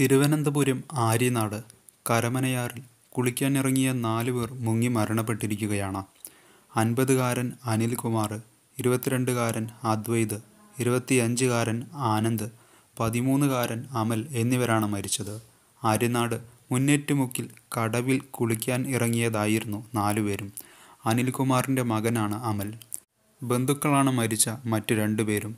തിരുവനന്തപുരം ആര്യനാട് കരമനയാറിൽ കുളിക്കാനിറങ്ങിയ പേർ മുങ്ങി മരണപ്പെട്ടിരിക്കുകയാണ് അൻപതുകാരൻ അനിൽകുമാർ ഇരുപത്തിരണ്ടുകാരൻ അദ്വൈത് ഇരുപത്തിയഞ്ചുകാരൻ ആനന്ദ് പതിമൂന്നുകാരൻ അമൽ എന്നിവരാണ് മരിച്ചത് ആര്യനാട് മുന്നേറ്റുമുക്കിൽ കടവിൽ കുളിക്കാൻ ഇറങ്ങിയതായിരുന്നു നാലുപേരും അനിൽകുമാറിൻ്റെ മകനാണ് അമൽ ബന്ധുക്കളാണ് മരിച്ച മറ്റു രണ്ടുപേരും